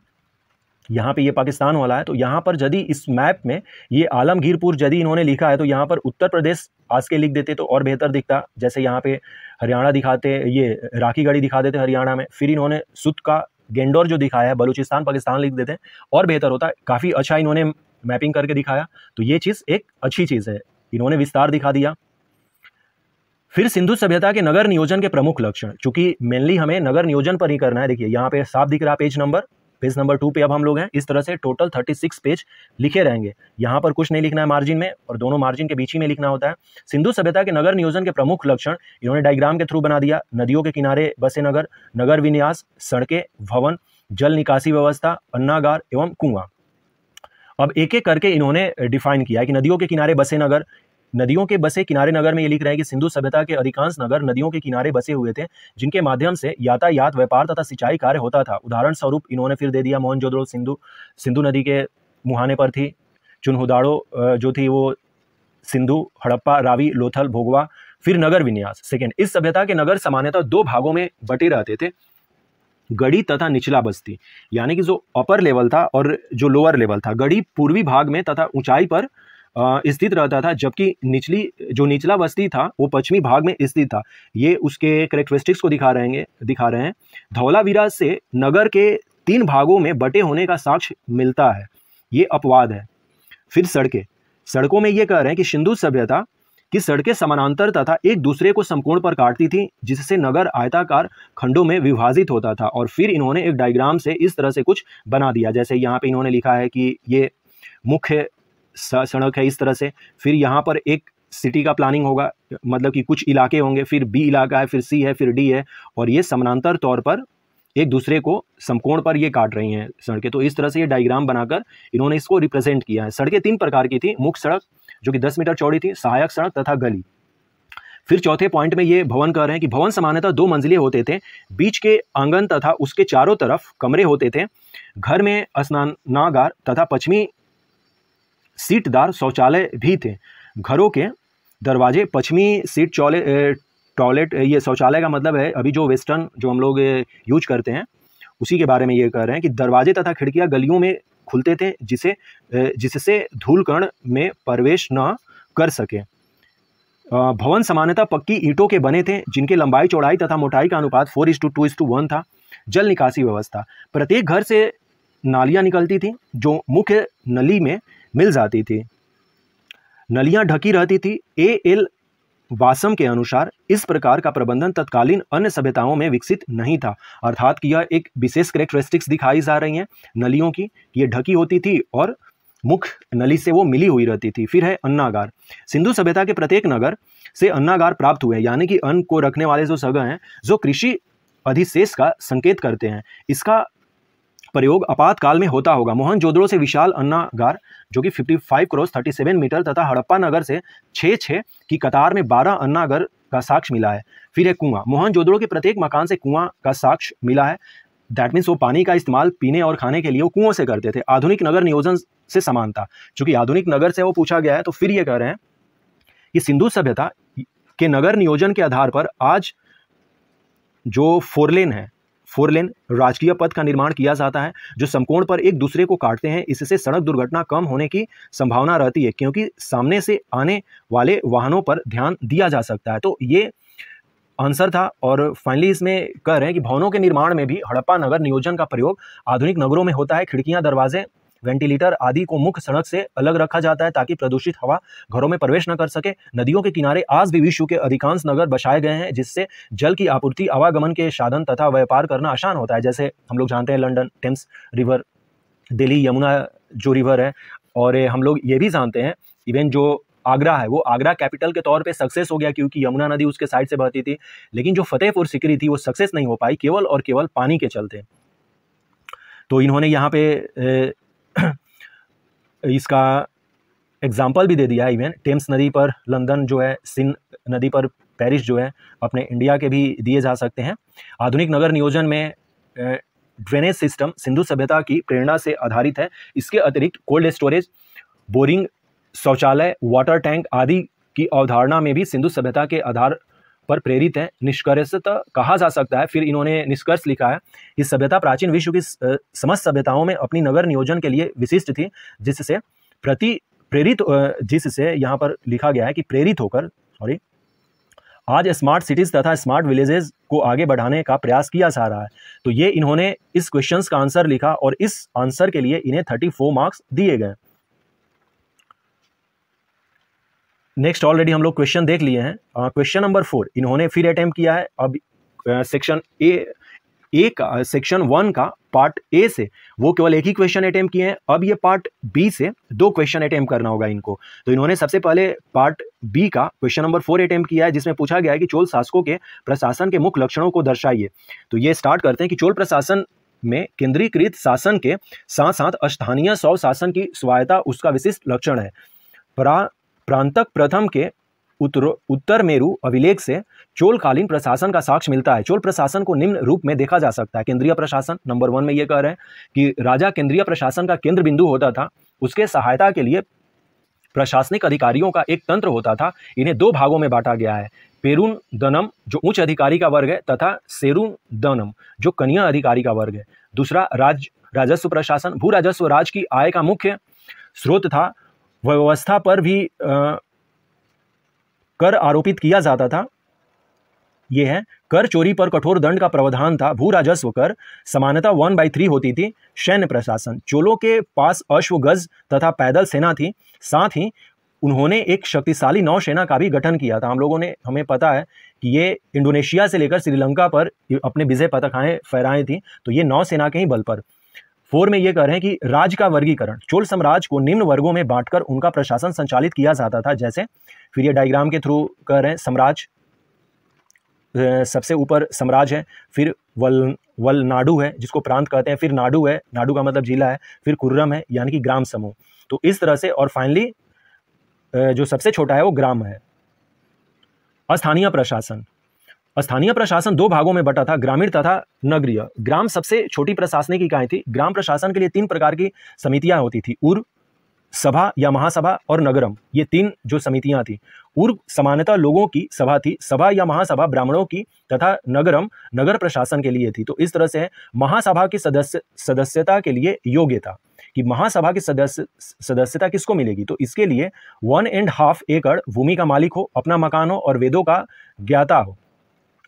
यहाँ पे ये पाकिस्तान वाला है तो यहाँ पर यदि इस मैप में ये आलमगीरपुर यदि इन्होंने लिखा है तो यहाँ पर उत्तर प्रदेश आज के लिख देते तो और बेहतर दिखता जैसे यहाँ पे हरियाणा दिखाते ये राखी गढ़ी दिखा देते हरियाणा में फिर इन्होंने सुत का गेंडोर जो दिखाया है बलूचिस्तान पाकिस्तान लिख देते और बेहतर होता काफ़ी अच्छा इन्होंने मैपिंग करके दिखाया तो ये चीज़ एक अच्छी चीज़ है इन्होंने विस्तार दिखा दिया फिर सिंधु सभ्यता के नगर नियोजन के प्रमुख लक्षण चूंकि मेनली हमें नगर नियोजन पर ही करना है देखिए यहाँ पे साफ दिख रहा page number page number two पे अब हम लोग हैं इस तरह से टोटल थर्टी सिक्स पेज लिखे रहेंगे यहाँ पर कुछ नहीं लिखना है मार्जिन में और दोनों मार्जिन के बीच ही में लिखना होता है सिंधु सभ्यता के नगर नियोजन के प्रमुख लक्षण इन्होंने डायग्राम के थ्रू बना दिया नदियों के किनारे बसे नगर नगर विन्यास सड़कें भवन जल निकासी व्यवस्था अन्नागार एवं कुआं अब एक एक करके इन्होंने डिफाइन किया कि नदियों के किनारे बसे नगर नदियों के बसे किनारे नगर में ये लिख रहा है कि सिंधु सभ्यता के अधिकांश नगर नदियों के किनारे बसे हुए थे जिनके माध्यम से यातायात व्यापार तथा सिंचाई कार्य होता था उदाहरण स्वरूप इन्होंने फिर दे दिया मोहनजोदड़ो सिंधु सिंधु नदी के मुहाने पर थी चुनहुदाड़ो जो थी वो सिंधु हड़प्पा रावी लोथल भोगवा फिर नगर विन्यास सेकेंड इस सभ्यता के नगर सामान्यतः दो भागों में बटे रहते थे गढ़ी तथा निचला बस्ती यानी कि जो अपर लेवल था और जो लोअर लेवल था गढ़ी पूर्वी भाग में तथा ऊंचाई पर स्थित रहता था जबकि निचली जो निचला बस्ती था वो पश्चिमी भाग में स्थित था ये उसके करेक्टरिस्टिक्स को दिखा रहे दिखा रहे हैं धौलावीरा से नगर के तीन भागों में बटे होने का साक्ष्य मिलता है ये अपवाद है फिर सड़कें सड़कों में ये कह रहे हैं कि सिंधु सभ्यता कि सड़कें समानांतर तथा एक दूसरे को समकोण पर काटती थी जिससे नगर आयताकार खंडों में विभाजित होता था और फिर इन्होंने एक डायग्राम से इस तरह से कुछ बना दिया जैसे यहाँ पे इन्होंने लिखा है कि ये मुख्य सड़क है इस तरह से फिर यहाँ पर एक सिटी का प्लानिंग होगा मतलब कि कुछ इलाके होंगे फिर बी इलाका है फिर सी है फिर डी है और ये समानांतर तौर पर एक दूसरे को समकोण पर ये काट रही हैं सड़कें तो इस तरह से ये डायग्राम बनाकर इन्होंने इसको रिप्रेजेंट किया है सड़कें तीन प्रकार की थी मुख्य सड़क जो कि दस मीटर चौड़ी थी सहायक सड़क तथा गली फिर चौथे पॉइंट में ये भवन कह रहे हैं कि भवन सामान्यतः दो मंजिले होते थे बीच के आंगन तथा उसके चारों तरफ कमरे होते थे घर में स्नानागार तथा पश्चिमी सीटदार शौचालय भी थे घरों के दरवाजे पश्चिमी सीट चौले टॉयलेट ये शौचालय का मतलब है अभी जो वेस्टर्न जो हम लोग यूज करते हैं उसी के बारे में ये कह रहे हैं कि दरवाजे तथा खिड़कियाँ गलियों में खुलते थे जिसे जिससे धूलकण में प्रवेश न कर सके भवन सामान्यतः पक्की ईंटों के बने थे जिनके लंबाई चौड़ाई तथा मोटाई का अनुपात four is to two is to one था जल निकासी व्यवस्था प्रत्येक घर से नालियाँ निकलती थी जो मुख्य नली में मिल जाती थी नलियां ढकी रहती थी ए एल वासम के अनुसार इस प्रकार का प्रबंधन तत्कालीन अन्य सभ्यताओं में विकसित नहीं था अर्थात कि यह एक विशेष करेक्टरिस्टिक्स दिखाई जा रही है नलियों की ये ढकी होती थी और मुख्य नली से वो मिली हुई रहती थी फिर है अन्नागार सिंधु सभ्यता के प्रत्येक नगर से अन्नागार प्राप्त हुए यानी कि अन्न को रखने वाले जो सगह हैं जो कृषि अधिशेष का संकेत करते हैं इसका प्रयोग आपातकाल में होता होगा मोहनजोदड़ो से विशाल अन्नागार जो कि 55 क्रोस 37 मीटर तथा हड़प्पा नगर से छः छः की कतार में 12 अन्नागर का साक्ष मिला है फिर एक कुआं मोहनजोदड़ो के प्रत्येक मकान से कुआं का साक्ष मिला है दैट मीन्स वो पानी का इस्तेमाल पीने और खाने के लिए वो कुओं से करते थे आधुनिक नगर नियोजन से समानता चूंकि आधुनिक नगर से वो पूछा गया है तो फिर ये कह रहे हैं कि सिंधु सभ्यता के नगर नियोजन के आधार पर आज जो फोरलेन है फोर लेन राजकीय पथ का निर्माण किया जाता है जो समकोण पर एक दूसरे को काटते हैं इससे सड़क दुर्घटना कम होने की संभावना रहती है क्योंकि सामने से आने वाले वाहनों पर ध्यान दिया जा सकता है तो ये आंसर था और फाइनली इसमें कह रहे हैं कि भवनों के निर्माण में भी हड़प्पा नगर नियोजन का प्रयोग आधुनिक नगरों में होता है खिड़कियां दरवाजे वेंटिलेटर आदि को मुख्य सड़क से अलग रखा जाता है ताकि प्रदूषित हवा घरों में प्रवेश न कर सके नदियों के किनारे आज भी विश्व के अधिकांश नगर बसाए गए हैं जिससे जल की आपूर्ति आवागमन के साधन तथा व्यापार करना आसान होता है जैसे हम लोग जानते हैं London Thames river Delhi Yamuna जो रिवर है और हम लोग ये भी जानते हैं इवन जो आगरा है वो आगरा कैपिटल के तौर पे सक्सेस हो गया क्योंकि यमुना नदी उसके साइड से बहती थी लेकिन जो फतेहपुर सिकरी थी वो सक्सेस नहीं हो पाई केवल और केवल पानी के चलते तो इन्होंने यहाँ पे इसका एग्ज़ाम्पल भी दे दिया इवन टेम्स नदी पर लंदन जो है सिन नदी पर पेरिस जो है अपने इंडिया के भी दिए जा सकते हैं आधुनिक नगर नियोजन में ड्रेनेज सिस्टम सिंधु सभ्यता की प्रेरणा से आधारित है इसके अतिरिक्त कोल्ड स्टोरेज बोरिंग शौचालय वाटर टैंक आदि की अवधारणा में भी सिंधु सभ्यता के आधार पर प्रेरित है निष्कर्ष तो कहा जा सकता है फिर इन्होंने निष्कर्ष लिखा है कि सभ्यता प्राचीन विश्व की समस्त सभ्यताओं में अपनी नगर नियोजन के लिए विशिष्ट थी जिससे प्रति प्रेरित जिससे यहाँ पर लिखा गया है कि प्रेरित होकर सॉरी आज स्मार्ट सिटीज़ तथा स्मार्ट विलेजेस को आगे बढ़ाने का प्रयास किया जा रहा है तो ये इन्होंने इस क्वेश्चन का आंसर लिखा और इस आंसर के लिए इन्हें थर्टी फोर मार्क्स दिए गए नेक्स्ट ऑलरेडी हम लोग क्वेश्चन देख लिए हैं क्वेश्चन नंबर फोर इन्होंने फिर अटैम्प किया है अब सेक्शन ए ए का सेक्शन वन का पार्ट ए से वो केवल एक ही क्वेश्चन अटैम्प्ट किए हैं अब ये पार्ट बी से दो क्वेश्चन अटैम्प करना होगा इनको तो इन्होंने सबसे पहले पार्ट बी का क्वेश्चन नंबर फोर अटैम्प्ट किया है जिसमें पूछा गया है कि चोल शासकों के प्रशासन के मुख्य लक्षणों को दर्शाइए तो ये स्टार्ट करते हैं कि चोल प्रशासन में केंद्रीकृत शासन के साथ साथ स्थानीय स्व शासन की स्वायत्ता उसका विशिष्ट लक्षण है परा प्रांतक प्रथम के उत्तर उत्तर मेरु अभिलेख से चोलकालीन प्रशासन का साक्ष्य मिलता है चोल प्रशासन को निम्न रूप में देखा जा सकता है केंद्रीय प्रशासन नंबर वन में ये कह रहे हैं कि राजा केंद्रीय प्रशासन का केंद्र बिंदु होता था उसके सहायता के लिए प्रशासनिक अधिकारियों का एक तंत्र होता था इन्हें दो भागों में बांटा गया है पेरुन दनम जो उच्च अधिकारी का वर्ग है तथा सेरुन दनम जो कन्या अधिकारी का वर्ग है दूसरा राज राजस्व प्रशासन भू राजस्व राज की आय का मुख्य स्रोत था व्यवस्था पर भी कर आरोपित किया जाता था ये है कर चोरी पर कठोर दंड का प्रावधान था भू राजस्व कर समानता वन बाई थ्री होती थी सैन्य प्रशासन चोलों के पास अश्व गज तथा पैदल सेना थी साथ ही उन्होंने एक शक्तिशाली नौसेना का भी गठन किया था हम लोगों ने हमें पता है कि ये इंडोनेशिया से लेकर श्रीलंका पर अपने विजय पतखाएं फहराएं थी तो ये नौसेना के ही बल पर फोर में ये कह रहे हैं कि राज का वर्गीकरण चोल साम्राज्य को निम्न वर्गों में बांटकर उनका प्रशासन संचालित किया जाता था जैसे फिर ये डायग्राम के थ्रू कह रहे हैं सम्राज सबसे ऊपर साम्राज है फिर वल वल नाडु है जिसको प्रांत कहते हैं फिर नाडु है नाडु का मतलब जिला है फिर कुर्रम है यानी कि ग्राम समूह तो इस तरह से और फाइनली जो सबसे छोटा है वो ग्राम है स्थानीय प्रशासन स्थानीय प्रशासन दो भागों में बटा था ग्रामीण तथा नगरीय ग्राम सबसे छोटी प्रशासनिक इकाई थी ग्राम प्रशासन के लिए तीन प्रकार की समितियां होती थी उर्व सभा या महासभा और नगरम ये तीन जो समितियां थी उर्व समानता लोगों की सभा थी सभा या महासभा ब्राह्मणों की तथा नगरम नगर प्रशासन के लिए थी तो इस तरह से महासभा की सदस्य सदस्यता के लिए योग्य था कि महासभा की सदस्य सदस्यता किसको मिलेगी तो इसके लिए वन एंड हाफ एकड़ भूमि का मालिक हो अपना मकान हो और वेदों का ज्ञाता हो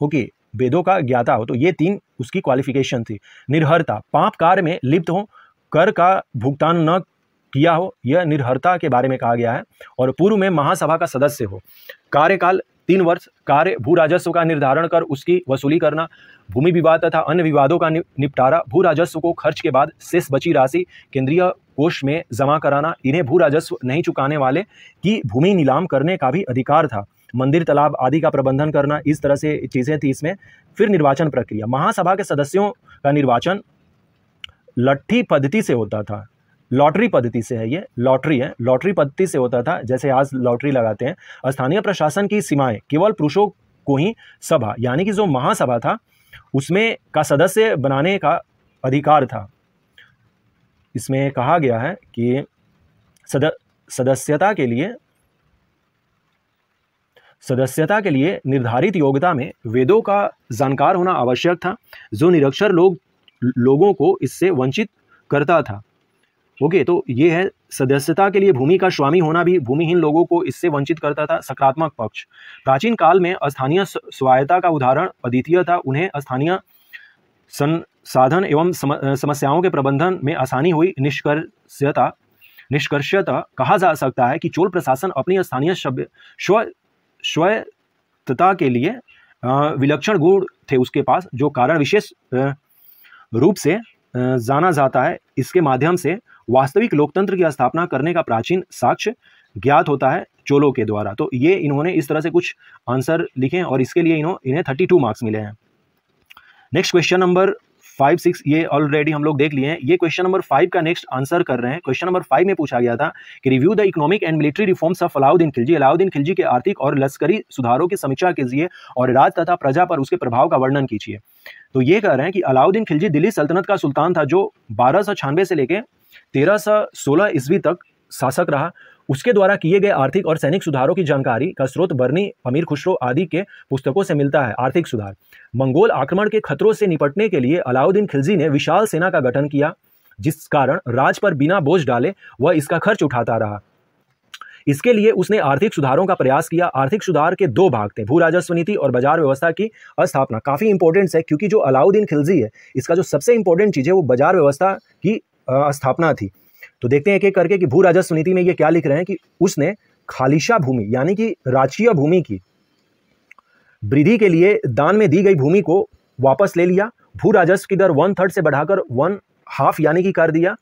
ओके वेदों का ज्ञाता हो तो ये तीन उसकी क्वालिफिकेशन थी निर्हरता पाप कार्य में लिप्त हो कर का भुगतान न किया हो यह निर्हरता के बारे में कहा गया है और पूर्व में महासभा का सदस्य हो कार्यकाल तीन वर्ष कार्य भू राजस्व का निर्धारण कर उसकी वसूली करना भूमि विवाद तथा अन्य विवादों का निपटारा भू राजस्व को खर्च के बाद शेष बची राशि केंद्रीय कोष में जमा कराना इन्हें भू राजस्व नहीं चुकाने वाले की भूमि नीलाम करने का भी अधिकार था मंदिर तालाब आदि का प्रबंधन करना इस तरह से चीज़ें थी इसमें फिर निर्वाचन प्रक्रिया महासभा के सदस्यों का निर्वाचन लट्ठी पद्धति से होता था लॉटरी पद्धति से है ये लॉटरी है लॉटरी पद्धति से होता था जैसे आज लॉटरी लगाते हैं स्थानीय प्रशासन की सीमाएं केवल पुरुषों को ही सभा यानी कि जो महासभा था उसमें का सदस्य बनाने का अधिकार था इसमें कहा गया है कि सद सदस्यता के लिए सदस्यता के लिए निर्धारित योग्यता में वेदों का जानकार होना आवश्यक था जो निरक्षर लोग लोगों को इससे वंचित करता था ओके तो ये है सदस्यता के लिए भूमि का स्वामी होना भी भूमिहीन लोगों को इससे वंचित करता था सकारात्मक पक्ष प्राचीन काल में स्थानीय स्वायत्ता का उदाहरण अद्वितीय था उन्हें स्थानीय संसाधन एवं समस्याओं के प्रबंधन में आसानी हुई निष्कर्षता निष्कर्षता कहा जा सकता है कि चोल प्रशासन अपनी स्थानीय स्व स्वतता के लिए विलक्षण गुण थे उसके पास जो कारण विशेष रूप से जाना जाता है इसके माध्यम से वास्तविक लोकतंत्र की स्थापना करने का प्राचीन साक्ष्य ज्ञात होता है चोलों के द्वारा तो ये इन्होंने इस तरह से कुछ आंसर लिखे और इसके लिए इन्हों इन्हें थर्टी टू मार्क्स मिले हैं next question number five six ये ऑलरेडी हम लोग देख लिए हैं ये क्वेश्चन नंबर फाइव का नेक्स्ट आंसर कर रहे हैं क्वेश्चन नंबर फाइव में पूछा गया था कि review the economic and military reforms of Alauddin Khilji Alauddin Khilji के आर्थिक और लश्करी सुधारों की समीक्षा कीजिए और राज तथा प्रजा पर उसके प्रभाव का वर्णन कीजिए तो ये कह रहे हैं कि अलाउद्दीन खिलजी दिल्ली सल्तनत का सुल्तान था जो बारह से लेकर तेरह ईस्वी तक शासक रहा उसके द्वारा किए गए आर्थिक और सैनिक सुधारों की जानकारी का स्रोत बर्नी अमीर खुशरो आदि के पुस्तकों से मिलता है आर्थिक सुधार मंगोल आक्रमण के खतरों से निपटने के लिए अलाउद्दीन खिलजी ने विशाल सेना का गठन किया जिस कारण राज पर बिना बोझ डाले वह इसका खर्च उठाता रहा इसके लिए उसने आर्थिक सुधारों का प्रयास किया आर्थिक सुधार के दो भाग थे भू राजस्व नीति और बाजार व्यवस्था की स्थापना काफ़ी इंपॉर्टेंट है क्योंकि जो अलाउद्दीन खिलजी है इसका जो सबसे इंपॉर्टेंट चीज़ है वो बाजार व्यवस्था की स्थापना थी तो देखते हैं एक एक करके कि भू राजस्व नीति में ये क्या लिख रहे हैं कि उसने खालिशा भूमि यानी कि राजकीय भूमि की वृद्धि के लिए दान में दी गई भूमि को वापस ले लिया भू राजस्व की दर वन थर्ड से बढ़ाकर वन हाफ यानी कि कर दिया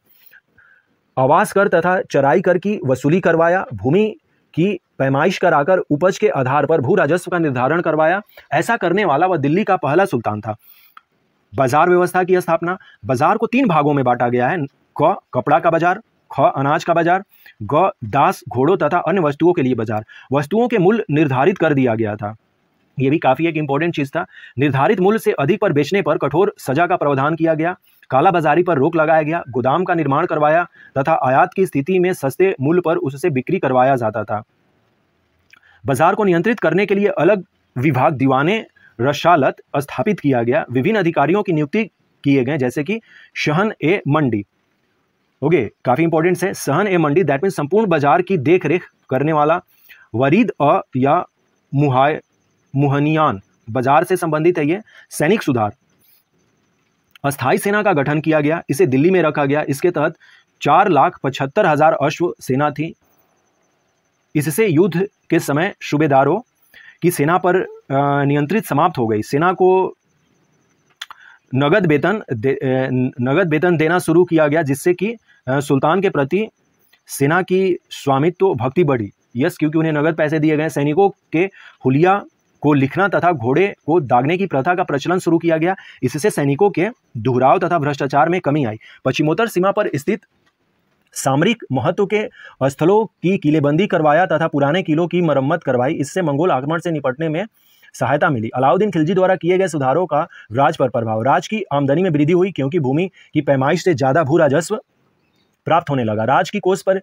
आवास कर तथा चराई कर की वसूली करवाया भूमि की पैमाइश कराकर उपज के आधार पर भू राजस्व का निर्धारण करवाया ऐसा करने वाला वह दिल्ली का पहला सुल्तान था बाजार व्यवस्था की स्थापना बाजार को तीन भागों में बांटा गया है क कपड़ा का बाजार ख अनाज का बाजार ग दास घोड़ों तथा अन्य वस्तुओं के लिए बाजार वस्तुओं के मूल्य निर्धारित कर दिया गया था यह भी काफ़ी एक इंपॉर्टेंट चीज़ था निर्धारित मूल्य से अधिक पर बेचने पर कठोर सजा का प्रावधान किया गया काला बाजारी पर रोक लगाया गया गोदाम का निर्माण करवाया तथा आयात की स्थिति में सस्ते मूल्य पर उससे बिक्री करवाया जाता था बाजार को नियंत्रित करने के लिए अलग विभाग दीवाने रशालत स्थापित किया गया विभिन्न अधिकारियों की नियुक्ति किए गए जैसे कि शहन ए मंडी ओके काफ़ी इंपॉर्टेंट है सहन ए मंडी दैट मीन संपूर्ण बाजार की देख करने वाला वरीद अ या मुहाय मुहनियान बाजार से संबंधित है ये सैनिक सुधार अस्थाई सेना का गठन किया गया इसे दिल्ली में रखा गया इसके तहत चार लाख पचहत्तर हजार अश्व सेना थी इससे युद्ध के समय सूबेदारों की सेना पर नियंत्रित समाप्त हो गई सेना को नगद वेतन नगद वेतन देना शुरू किया गया जिससे कि सुल्तान के प्रति सेना की स्वामित्व भक्ति बढ़ी यस क्योंकि उन्हें नगद पैसे दिए गए सैनिकों के हुलिया को लिखना तथा घोड़े को दागने की प्रथा का प्रचलन शुरू किया गया इससे सैनिकों के दुहराव तथा भ्रष्टाचार में कमी आई पश्चिमोत्तर सीमा पर स्थित सामरिक महत्व के स्थलों की किलेबंदी करवाया तथा पुराने किलों की मरम्मत करवाई इससे मंगोल आक्रमण से निपटने में सहायता मिली अलाउद्दीन खिलजी द्वारा किए गए सुधारों का राज पर प्रभाव राज की आमदनी में वृद्धि हुई क्योंकि भूमि की पैमाइश से ज़्यादा भू राजस्व प्राप्त होने लगा राज की कोष पर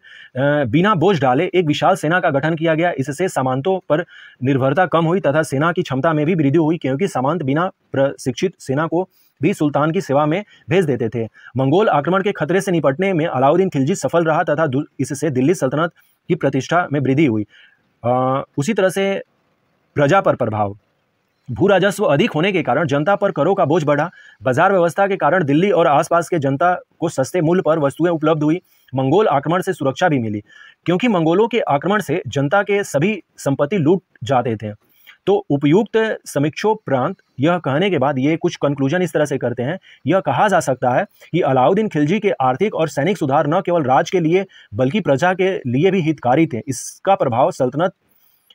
बिना बोझ डाले एक विशाल सेना का गठन किया गया इससे सामंतों पर निर्भरता कम हुई तथा सेना की क्षमता में भी वृद्धि हुई क्योंकि सामंत बिना प्रशिक्षित सेना को भी सुल्तान की सेवा में भेज देते थे मंगोल आक्रमण के खतरे से निपटने में अलाउद्दीन खिलजी सफल रहा तथा इससे दिल्ली सल्तनत की प्रतिष्ठा में वृद्धि हुई उसी तरह से प्रजा पर प्रभाव भू राजस्व अधिक होने के कारण जनता पर करों का बोझ बढ़ा बाजार व्यवस्था के कारण दिल्ली और आसपास के जनता को सस्ते मूल्य पर वस्तुएं उपलब्ध हुई मंगोल आक्रमण से सुरक्षा भी मिली क्योंकि मंगोलों के आक्रमण से जनता के सभी संपत्ति लूट जाते थे तो उपयुक्त समीक्षोपरांत यह कहने के बाद ये कुछ कंक्लूजन इस तरह से करते हैं यह कहा जा सकता है कि अलाउद्दीन खिलजी के आर्थिक और सैनिक सुधार न केवल राज के लिए बल्कि प्रजा के लिए भी हितकारी थे इसका प्रभाव सल्तनत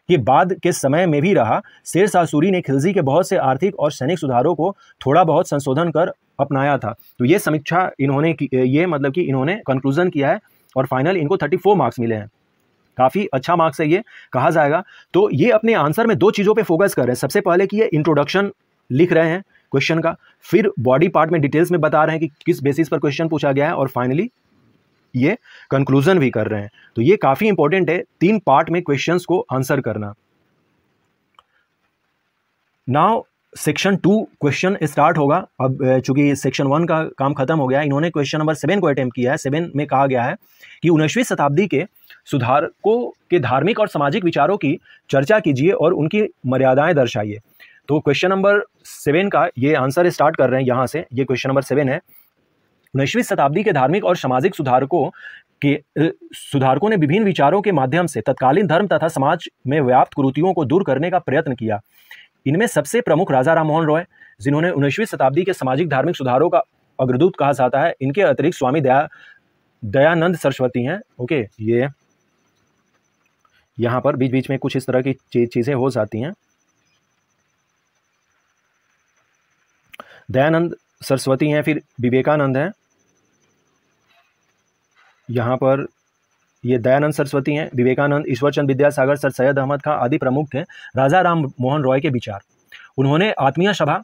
कि बाद के समय में भी रहा शेर सूरी ने खिलजी के बहुत से आर्थिक और सैनिक सुधारों को थोड़ा बहुत संशोधन कर अपनाया था तो ये समीक्षा इन्होंने की ये मतलब कि इन्होंने कंक्लूजन किया है और फाइनल इनको थर्टी मार्क्स मिले हैं काफ़ी अच्छा मार्क्स है ये कहा जाएगा तो ये अपने आंसर में दो चीज़ों पे फोकस कर रहे हैं सबसे पहले कि ये इंट्रोडक्शन लिख रहे हैं क्वेश्चन का फिर बॉडी पार्ट में डिटेल्स में बता रहे हैं कि किस बेसिस पर क्वेश्चन पूछा गया है और फाइनली ये कंक्लूजन भी कर रहे हैं तो ये काफ़ी इंपॉर्टेंट है तीन पार्ट में क्वेश्चंस को आंसर करना now section two question start होगा अब चूंकि सेक्शन वन का काम खत्म हो गया इन्होंने क्वेश्चन नंबर सेवन को अटेम्प किया है सेवन में कहा गया है कि उन्नीसवीं शताब्दी के सुधारकों के धार्मिक और सामाजिक विचारों की चर्चा कीजिए और उनकी मर्यादाएं दर्शाइए तो क्वेश्चन नंबर सेवन का ये आंसर स्टार्ट कर रहे हैं यहाँ से ये क्वेश्चन नंबर सेवन है उन्नीसवीं शताब्दी के धार्मिक और सामाजिक सुधारकों के सुधारकों ने विभिन्न विचारों के माध्यम से तत्कालीन धर्म तथा समाज में व्याप्त कुरुतियों को दूर करने का प्रयत्न किया इनमें सबसे प्रमुख राजा राम मोहन रॉय जिन्होंने उन्नीसवीं शताब्दी के सामाजिक धार्मिक सुधारों का अग्रदूत कहा जाता है इनके अतिरिक्त स्वामी दया दयानंद सरस्वती हैं ओके ये यहाँ पर बीच बीच में कुछ इस तरह की चीज़ें हो जाती हैं दयानंद सरस्वती हैं फिर विवेकानंद हैं यहाँ पर ये दयानंद सरस्वती हैं विवेकानंद ईश्वरचंद विद्यासागर सर सैयद अहमद खां आदि प्रमुख थे राजा राम मोहन रॉय के विचार उन्होंने आत्मीय सभा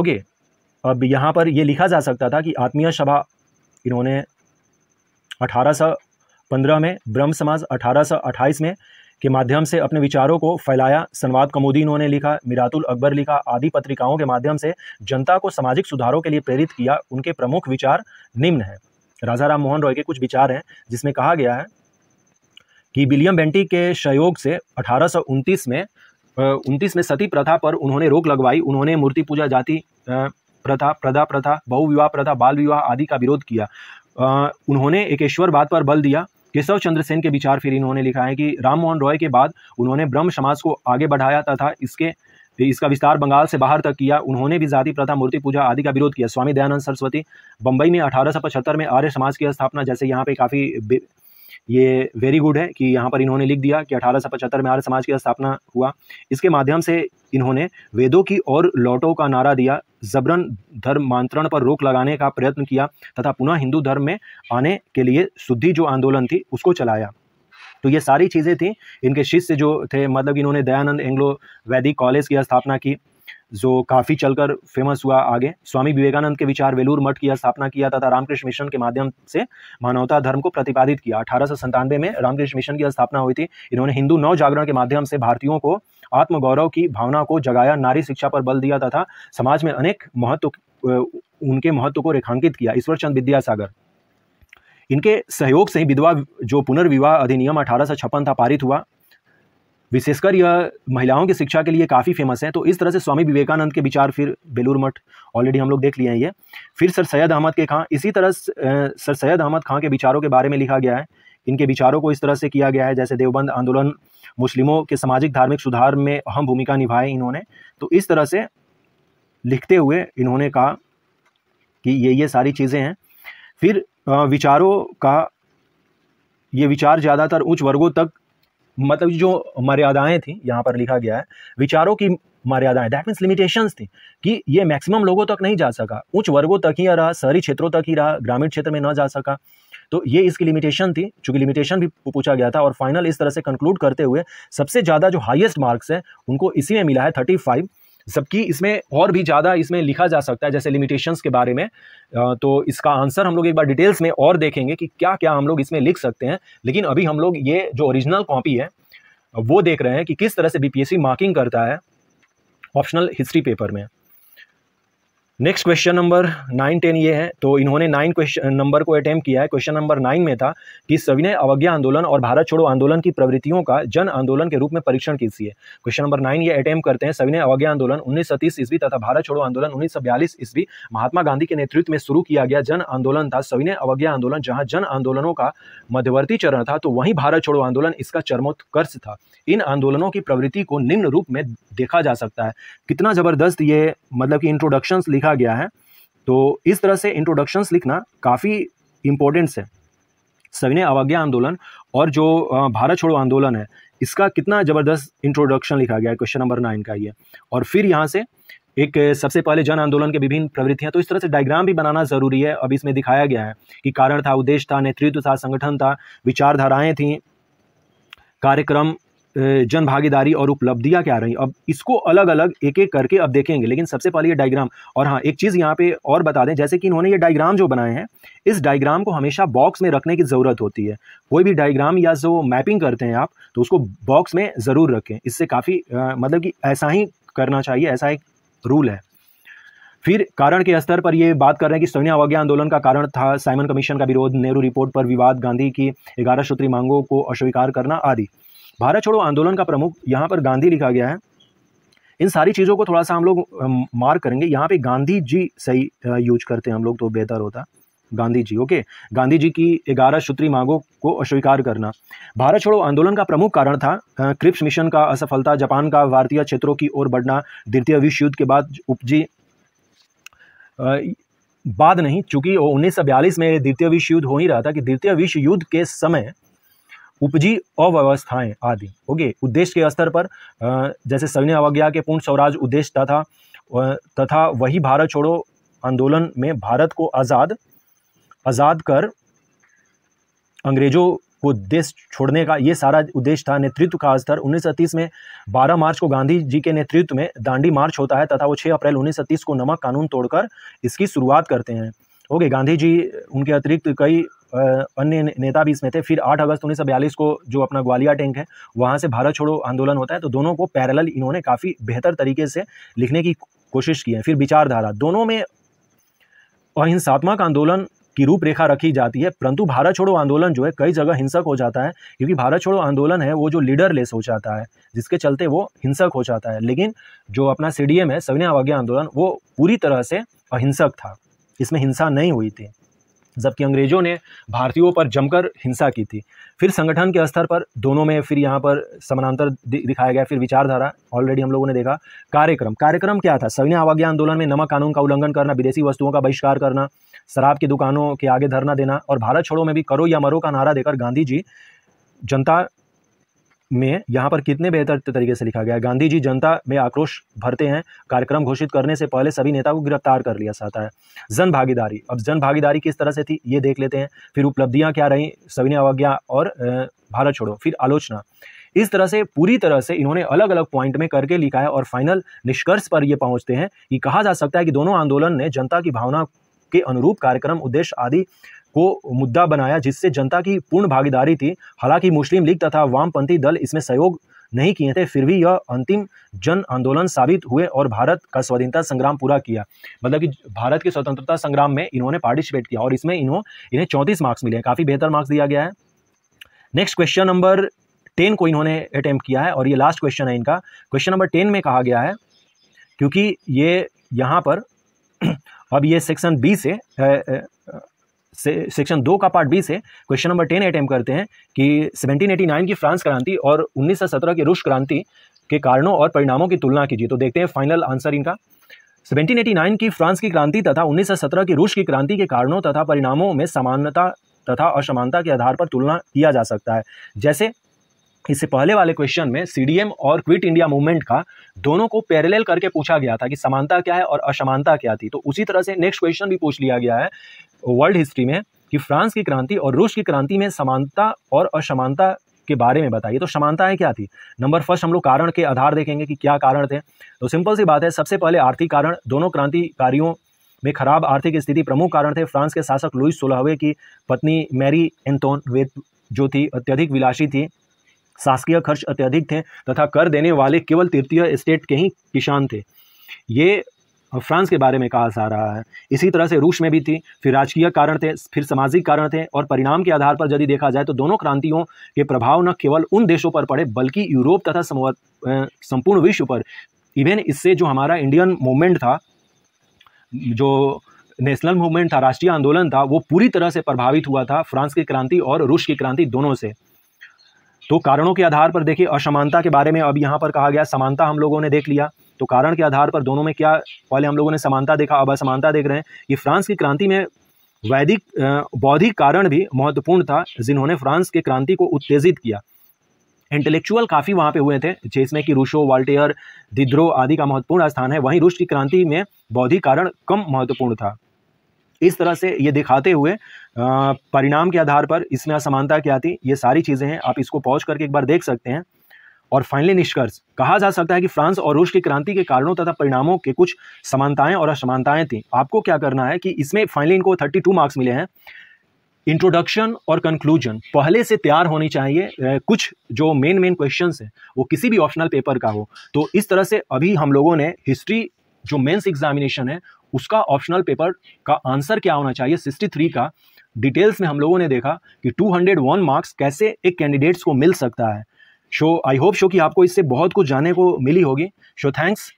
ओके अब यहाँ पर ये लिखा जा सकता था कि आत्मीय सभा इन्होंने अठारह में ब्रह्म समाज अठारह में के माध्यम से अपने विचारों को फैलाया संवाद कमोदी इन्होंने लिखा मिरातुल अकबर लिखा आदि पत्रिकाओं के माध्यम से जनता को सामाजिक सुधारों के लिए प्रेरित किया उनके प्रमुख विचार निम्न हैं राजा राम मोहन रॉय के कुछ विचार हैं जिसमें कहा गया है कि विलियम बेंटी के सहयोग से अठारह में उनतीस में सती प्रथा पर उन्होंने रोक लगवाई उन्होंने मूर्ति पूजा जाति प्रथा प्रदा प्रथा बहुविवाह प्रथा बाल विवाह आदि का विरोध किया आ, उन्होंने एकेश्वरवाद पर बल दिया केशव चंद्र सेन के विचार फिर इन्होंने लिखा है कि राम मोहन रॉय के बाद उन्होंने ब्रह्म समाज को आगे बढ़ाया तथा इसके फिर इसका विस्तार बंगाल से बाहर तक किया उन्होंने भी जाति प्रथा मूर्ति पूजा आदि का विरोध किया स्वामी दयानंद सरस्वती बम्बई में अठारह में आर्य समाज की स्थापना जैसे यहाँ पे काफ़ी ये वेरी गुड है कि यहाँ पर इन्होंने लिख दिया कि अठारह में आर्य समाज की स्थापना हुआ इसके माध्यम से इन्होंने वेदों की और लौटों का नारा दिया जबरन धर्मांतरण पर रोक लगाने का प्रयत्न किया तथा पुनः हिंदू धर्म में आने के लिए शुद्धि जो आंदोलन थी उसको चलाया तो ये सारी चीज़ें थी इनके शिष्य जो थे मतलब इन्होंने दयानंद एंग्लो वैदिक कॉलेज की स्थापना की जो काफ़ी चलकर फेमस हुआ आगे स्वामी विवेकानंद के विचार वेलूर मठ की स्थापना किया तथा रामकृष्ण मिशन के माध्यम से मानवता धर्म को प्रतिपादित किया अठारह में रामकृष्ण मिशन की स्थापना हुई थी इन्होंने हिंदू नव जागरण के माध्यम से भारतीयों को आत्मगौरव की भावना को जगाया नारी शिक्षा पर बल दिया तथा समाज में अनेक महत्व उनके महत्व को रेखांकित किया ईश्वरचंद विद्यासागर इनके सहयोग से ही विधवा जो पुनर्विवाह अधिनियम अठारह था पारित हुआ विशेषकर यह महिलाओं की शिक्षा के लिए काफ़ी फेमस है तो इस तरह से स्वामी विवेकानंद के विचार फिर बेलूर मठ ऑलरेडी हम लोग देख लिए हैं ये फिर सर सैयद अहमद के खां इसी तरह सर सैयद अहमद खां के विचारों के बारे में लिखा गया है इनके विचारों को इस तरह से किया गया है जैसे देवबंद आंदोलन मुस्लिमों के सामाजिक धार्मिक सुधार में अहम भूमिका निभाए इन्होंने तो इस तरह से लिखते हुए इन्होंने कहा कि ये ये सारी चीज़ें हैं फिर विचारों का ये विचार ज़्यादातर उच्च वर्गों तक मतलब जो मर्यादाएं थी यहाँ पर लिखा गया है विचारों की मर्यादाएं दैट मीन्स लिमिटेशंस थी कि ये मैक्सिमम लोगों तक नहीं जा सका उच्च वर्गों तक ही रहा शहरी क्षेत्रों तक ही रहा ग्रामीण क्षेत्र में ना जा सका तो ये इसकी लिमिटेशन थी चूंकि लिमिटेशन भी पूछा गया था और फाइनल इस तरह से कंक्लूड करते हुए सबसे ज़्यादा जो हाइएस्ट मार्क्स हैं उनको इसी में मिला है थर्टी फाइव जबकि इसमें और भी ज़्यादा इसमें लिखा जा सकता है जैसे लिमिटेशंस के बारे में तो इसका आंसर हम लोग एक बार डिटेल्स में और देखेंगे कि क्या क्या हम लोग इसमें लिख सकते हैं लेकिन अभी हम लोग ये जो ओरिजिनल कॉपी है वो देख रहे हैं कि किस तरह से बीपीएससी मार्किंग करता है ऑप्शनल हिस्ट्री पेपर में next question number nine ten ये है तो इन्होंने नाइन क्वेश्चन नंबर को अटैम्प किया है क्वेश्चन नंबर नाइन में था कि सविनय अवज्ञा आंदोलन और भारत छोड़ो आंदोलन की प्रवृत्तियों का जन आंदोलन के रूप में परीक्षण कीजिए क्वेश्चन नंबर नाइन ये अटैम्प्ट करते हैं सविनय अवज्ञा आंदोलन उन्नीस ईस्वी तथा भारत छोड़ो आंदोलन उन्नीस सौ बयालीस ईस्वी महात्मा गांधी के नेतृत्व में शुरू किया गया जन आंदोलन था सविनय अवज्ञा आंदोलन जहाँ जन आंदोलनों का मध्यवर्ती चरण था तो वहीं भारत छोड़ो आंदोलन इसका चरमोत्कर्ष था इन आंदोलनों की प्रवृत्ति को निम्न रूप में देखा जा सकता है कितना जबरदस्त ये मतलब कि इंट्रोडक्शन लिखा दिया गया है तो इस तरह से इंट्रोडक्शंस लिखना काफ़ी इम्पोर्टेंस है सविनय अवज्ञा आंदोलन और जो भारत छोड़ो आंदोलन है इसका कितना ज़बरदस्त इंट्रोडक्शन लिखा गया है क्वेश्चन नंबर नाइन का ये और फिर यहाँ से एक सबसे पहले जन आंदोलन के विभिन्न प्रवृत्तियाँ तो इस तरह से डायग्राम भी बनाना जरूरी है अब इसमें दिखाया गया है कि कारण था उद्देश्य था नेतृत्व था संगठन था विचारधाराएँ थी कार्यक्रम जन भागीदारी और उपलब्धियाँ क्या रही अब इसको अलग अलग एक एक करके अब देखेंगे लेकिन सबसे पहले ये डायग्राम और हाँ एक चीज़ यहाँ पे और बता दें जैसे कि इन्होंने ये डायग्राम जो बनाए हैं इस डायग्राम को हमेशा बॉक्स में रखने की ज़रूरत होती है कोई भी डायग्राम या जो मैपिंग करते हैं आप तो उसको बॉक्स में ज़रूर रखें इससे काफ़ी मतलब कि ऐसा ही करना चाहिए ऐसा एक रूल है फिर कारण के स्तर पर ये बात कर रहे हैं कि सोनिया अवज्ञा आंदोलन का कारण था साइमन कमीशन का विरोध नेहरू रिपोर्ट पर विवाद गांधी की ग्यारह सूत्री मांगों को अस्वीकार करना आदि भारत छोड़ो आंदोलन का प्रमुख यहाँ पर गांधी लिखा गया है इन सारी चीज़ों को थोड़ा सा हम लोग मार करेंगे यहाँ पे गांधी जी सही यूज करते हैं हम लोग तो बेहतर होता गांधी जी ओके गांधी जी की ग्यारह सूत्री मांगों को अस्वीकार करना भारत छोड़ो आंदोलन का प्रमुख कारण था क्रिप्स मिशन का असफलता जापान का भारतीय क्षेत्रों की ओर बढ़ना द्वितीय विश्व युद्ध के बाद उपजी बाद नहीं चूंकि उन्नीस में द्वितीय विश्व युद्ध हो ही रहा था कि द्वितीय विश्व युद्ध के समय उपजी अव्यवस्थाएं आदि ओके उद्देश्य के स्तर पर जैसे सैन्य अवज्ञा के पूर्ण स्वराज उद्देश्य तथा तथा वही भारत छोड़ो आंदोलन में भारत को आज़ाद आज़ाद कर अंग्रेजों को देश छोड़ने का ये सारा उद्देश्य था नेतृत्व का स्तर 1930 में 12 मार्च को गांधी जी के नेतृत्व में दांडी मार्च होता है तथा वो 6 अप्रैल 1930 को नमक कानून तोड़कर इसकी शुरुआत करते हैं ओके गांधी जी उनके अतिरिक्त कई अन्य नेता भी इसमें थे फिर आठ अगस्त उन्नीस को जो अपना ग्वालियर टैंक है वहाँ से भारत छोड़ो आंदोलन होता है तो दोनों को पैरल इन्होंने काफ़ी बेहतर तरीके से लिखने की कोशिश की है फिर विचारधारा दोनों में अहिंसात्मक आंदोलन की रूपरेखा रखी जाती है परंतु भारत छोड़ो आंदोलन जो है कई जगह हिंसक हो जाता है क्योंकि भारत छोड़ो आंदोलन है वो जो लीडरलेस हो जाता है जिसके चलते वो हिंसक हो जाता है लेकिन जो अपना सी है सविनय अवज्ञा आंदोलन वो पूरी तरह से अहिंसक था इसमें हिंसा नहीं हुई थी जबकि अंग्रेज़ों ने भारतीयों पर जमकर हिंसा की थी फिर संगठन के स्तर पर दोनों में फिर यहाँ पर समानांतर दिखाया गया फिर विचारधारा ऑलरेडी हम लोगों ने देखा कार्यक्रम कार्यक्रम क्या था सविनय आवाज्ञा आंदोलन में नमक कानून का उल्लंघन करना विदेशी वस्तुओं का बहिष्कार करना शराब की दुकानों के आगे धरना देना और भारत छोड़ो में भी करो या मरो का नारा देकर गांधी जी जनता में यहाँ पर कितने बेहतर तरीके से लिखा गया है गांधी जी जनता में आक्रोश भरते हैं कार्यक्रम घोषित करने से पहले सभी नेता को गिरफ्तार कर लिया जाता है जन भागीदारी अब जन भागीदारी किस तरह से थी ये देख लेते हैं फिर उपलब्धियाँ क्या रहीं सविनय अवज्ञा और भारत छोड़ो फिर आलोचना इस तरह से पूरी तरह से इन्होंने अलग अलग पॉइंट में करके लिखा है और फाइनल निष्कर्ष पर ये पहुंचते हैं कि कहा जा सकता है कि दोनों आंदोलन ने जनता की भावना के अनुरूप कार्यक्रम उद्देश्य आदि को मुद्दा बनाया जिससे जनता की पूर्ण भागीदारी थी हालांकि मुस्लिम लीग तथा वामपंथी दल इसमें सहयोग नहीं किए थे फिर भी यह अंतिम जन आंदोलन साबित हुए और भारत का स्वतंत्रता संग्राम पूरा किया मतलब कि भारत के स्वतंत्रता संग्राम में इन्होंने पार्टिसिपेट किया और इसमें इन्हों इन्हें चौंतीस मार्क्स मिले काफ़ी बेहतर मार्क्स दिया गया है नेक्स्ट क्वेश्चन नंबर टेन को इन्होंने अटैम्प्ट किया है और ये लास्ट क्वेश्चन है इनका क्वेश्चन नंबर टेन में कहा गया है क्योंकि ये यहाँ पर अब ये सेक्शन बी से सेक्शन दो का पार्ट बी से क्वेश्चन नंबर टेन अटैम्प करते हैं कि 1789 की फ्रांस क्रांति और 1917 की रूस क्रांति के कारणों और परिणामों की तुलना कीजिए तो देखते हैं फाइनल आंसर इनका 1789 की फ्रांस की क्रांति तथा 1917 की रूस की क्रांति के कारणों तथा परिणामों में समानता तथा असमानता के आधार पर तुलना किया जा सकता है जैसे इससे पहले वाले क्वेश्चन में सी और क्विट इंडिया मूवमेंट का दोनों को पैरेलल करके पूछा गया था कि समानता क्या है और असमानता क्या थी तो उसी तरह से नेक्स्ट क्वेश्चन भी पूछ लिया गया है वर्ल्ड हिस्ट्री में कि फ्रांस की क्रांति और रूस की क्रांति में समानता और असमानता के बारे में बताइए तो है क्या थी नंबर फर्स्ट हम लोग कारण के आधार देखेंगे कि क्या कारण थे तो सिंपल सी बात है सबसे पहले आर्थिक कारण दोनों क्रांतिकारियों में खराब आर्थिक स्थिति प्रमुख कारण थे फ्रांस के शासक लुइस सोलहवे की पत्नी मैरी एंतोन वेद जो थी अत्यधिक विलासी थी शासकीय खर्च अत्यधिक थे तथा कर देने वाले केवल तृतीय स्टेट के ही किसान थे ये और फ्रांस के बारे में कहा जा रहा है इसी तरह से रूस में भी थी फिर राजकीय कारण थे फिर सामाजिक कारण थे और परिणाम के आधार पर यदि देखा जाए तो दोनों क्रांतियों के प्रभाव न केवल उन देशों पर पड़े बल्कि यूरोप तथा संपूर्ण विश्व पर इवेन इससे जो हमारा इंडियन मूवमेंट था जो नेशनल मूवमेंट था राष्ट्रीय आंदोलन था वो पूरी तरह से प्रभावित हुआ था फ्रांस की क्रांति और रूस की क्रांति दोनों से तो कारणों के आधार पर देखिए असमानता के बारे में अब यहाँ पर कहा गया समानता हम लोगों ने देख लिया तो कारण के आधार पर दोनों में क्या पहले हम लोगों ने समानता देखा अब असमानता देख रहे हैं कि फ्रांस की क्रांति में वैदिक बौद्धिक कारण भी महत्वपूर्ण था जिन्होंने फ्रांस के क्रांति को उत्तेजित किया इंटेलेक्चुअल काफ़ी वहाँ पे हुए थे जिसमें कि रूशो वाल्टेयर दिद्रो आदि का महत्वपूर्ण स्थान है वहीं रूस की क्रांति में बौद्धिक कारण कम महत्वपूर्ण था इस तरह से ये दिखाते हुए परिणाम के आधार पर इसमें असमानता क्या थी ये सारी चीज़ें हैं आप इसको पहुँच करके एक बार देख सकते हैं और फाइनली निष्कर्ष कहा जा सकता है कि फ्रांस और रूस की क्रांति के कारणों तथा परिणामों के कुछ समानताएं और असमानताएं थी आपको क्या करना है कि इसमें फाइनली इनको थर्टी टू मार्क्स मिले हैं इंट्रोडक्शन और कंक्लूजन पहले से तैयार होनी चाहिए कुछ जो मेन मेन क्वेश्चंस हैं वो किसी भी ऑप्शनल पेपर का हो तो इस तरह से अभी हम लोगों ने हिस्ट्री जो मेंस एग्जामिनेशन है उसका ऑप्शनल पेपर का आंसर क्या होना चाहिए सिक्सटी थ्री का डिटेल्स में हम लोगों ने देखा कि 201 मार्क्स कैसे एक कैंडिडेट्स को मिल सकता है शो आई होप शो कि आपको इससे बहुत कुछ जाने को मिली होगी शो थैंक्स